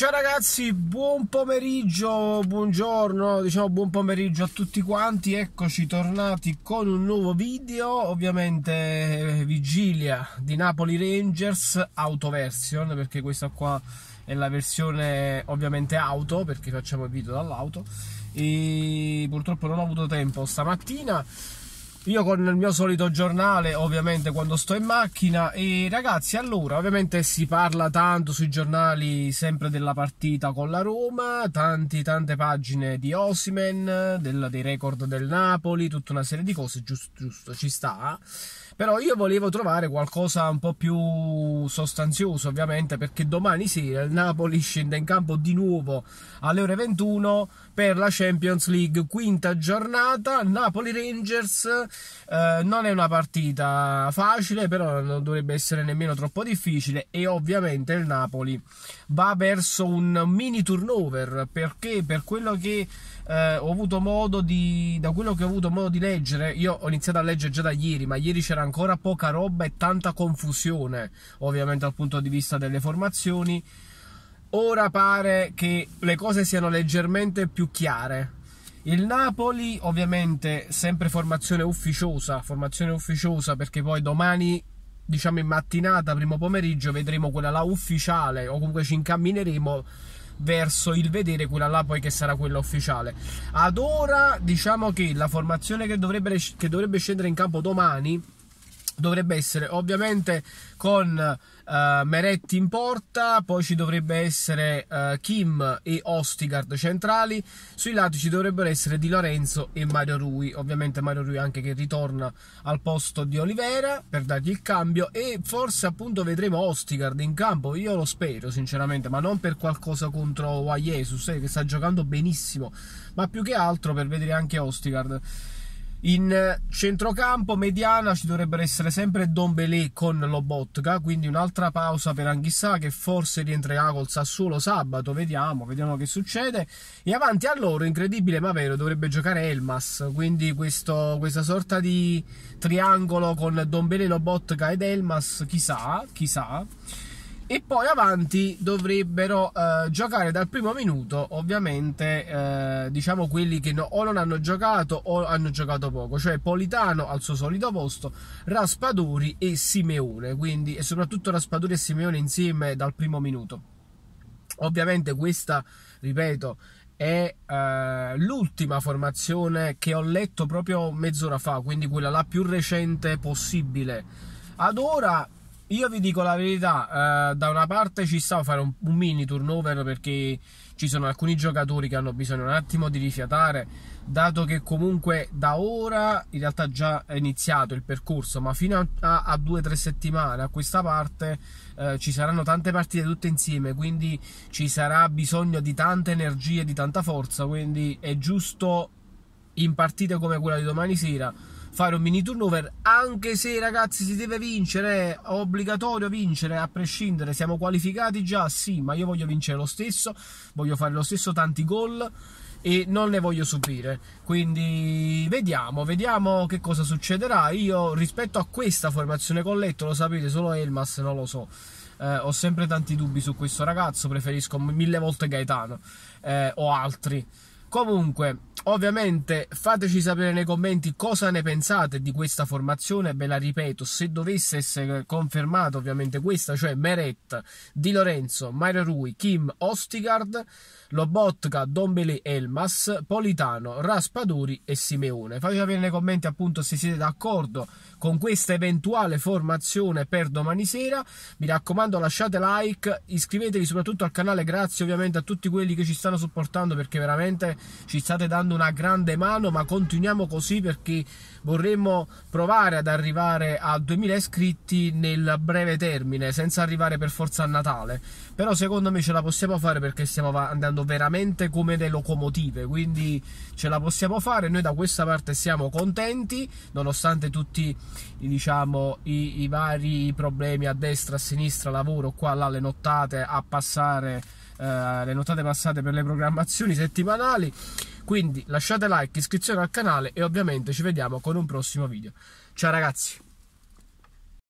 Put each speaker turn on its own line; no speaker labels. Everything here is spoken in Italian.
Ciao ragazzi, buon pomeriggio, buongiorno, diciamo buon pomeriggio a tutti quanti, eccoci tornati con un nuovo video, ovviamente eh, vigilia di Napoli Rangers Autoversion, perché questa qua è la versione ovviamente auto, perché facciamo il video dall'auto, e purtroppo non ho avuto tempo stamattina, io con il mio solito giornale ovviamente quando sto in macchina e ragazzi allora ovviamente si parla tanto sui giornali sempre della partita con la Roma tanti, tante pagine di Osimen dei record del Napoli tutta una serie di cose giusto, giusto ci sta però io volevo trovare qualcosa un po' più sostanzioso ovviamente perché domani sera il Napoli scende in campo di nuovo alle ore 21 per la Champions League quinta giornata Napoli Rangers eh, non è una partita facile, però non dovrebbe essere nemmeno troppo difficile. E ovviamente il Napoli va verso un mini turnover perché, per quello che uh, ho avuto modo di, da quello che ho avuto modo di leggere, io ho iniziato a leggere già da ieri, ma ieri c'era ancora poca roba e tanta confusione, ovviamente dal punto di vista delle formazioni. Ora pare che le cose siano leggermente più chiare il Napoli ovviamente sempre formazione ufficiosa, formazione ufficiosa perché poi domani diciamo in mattinata, primo pomeriggio vedremo quella là ufficiale o comunque ci incammineremo verso il vedere quella là poi che sarà quella ufficiale. Ad ora diciamo che la formazione che dovrebbe, che dovrebbe scendere in campo domani dovrebbe essere ovviamente con uh, Meretti in porta, poi ci dovrebbe essere uh, Kim e Ostigard centrali, sui lati ci dovrebbero essere Di Lorenzo e Mario Rui, ovviamente Mario Rui anche che ritorna al posto di Olivera per dargli il cambio e forse appunto vedremo Ostigard in campo, io lo spero sinceramente, ma non per qualcosa contro Wajesus eh, che sta giocando benissimo, ma più che altro per vedere anche Ostigard. In centrocampo mediana ci dovrebbero essere sempre Dombelé con Lobotka, quindi un'altra pausa per Anghissà che forse rientrerà col Sassuolo sabato, vediamo, vediamo che succede. E avanti a loro, incredibile ma vero, dovrebbe giocare Elmas, quindi questo, questa sorta di triangolo con Dombelé, Lobotka ed Elmas, chissà, chissà e poi avanti dovrebbero eh, giocare dal primo minuto ovviamente eh, diciamo quelli che no, o non hanno giocato o hanno giocato poco cioè Politano al suo solito posto Raspadori e Simeone quindi e soprattutto Raspadori e Simeone insieme dal primo minuto ovviamente questa ripeto è eh, l'ultima formazione che ho letto proprio mezz'ora fa quindi quella la più recente possibile ad ora io vi dico la verità, eh, da una parte ci stavo a fare un, un, mini turnover perché ci sono alcuni giocatori che hanno bisogno un attimo di rifiatare, dato che comunque da ora in realtà già è iniziato il percorso, ma fino a, a due o tre settimane a questa parte eh, ci saranno tante partite tutte insieme, quindi ci sarà bisogno di tanta energia e di tanta forza, quindi è giusto in partite come quella di domani sera fare un mini turnover anche se ragazzi si deve vincere è obbligatorio vincere a prescindere siamo qualificati già sì ma io voglio vincere lo stesso voglio fare lo stesso tanti gol e non ne voglio subire quindi vediamo vediamo che cosa succederà io rispetto a questa formazione colletto lo sapete solo Elmas non lo so eh, ho sempre tanti dubbi su questo ragazzo preferisco mille volte Gaetano eh, o altri comunque Ovviamente fateci sapere nei commenti cosa ne pensate di questa formazione, ve la ripeto, se dovesse essere confermata ovviamente questa, cioè Meret, Di Lorenzo, Mario Rui, Kim, Ostigard, Lobotka, Dombele, Elmas, Politano, Raspaduri e Simeone. Fateci sapere nei commenti appunto se siete d'accordo con questa eventuale formazione per domani sera. Mi raccomando lasciate like, iscrivetevi soprattutto al canale, grazie ovviamente a tutti quelli che ci stanno supportando perché veramente ci state dando dando una grande mano, ma continuiamo così perché vorremmo provare ad arrivare a 2000 iscritti nel breve termine, senza arrivare per forza a Natale. Però secondo me ce la possiamo fare perché stiamo andando veramente come le locomotive, quindi ce la possiamo fare. Noi da questa parte siamo contenti, nonostante tutti diciamo, i, i vari problemi a destra, a sinistra, lavoro, qua, là, le nottate a passare. Uh, le notate passate per le programmazioni settimanali. Quindi lasciate like, iscrizione al canale e ovviamente ci vediamo con un prossimo video. Ciao ragazzi!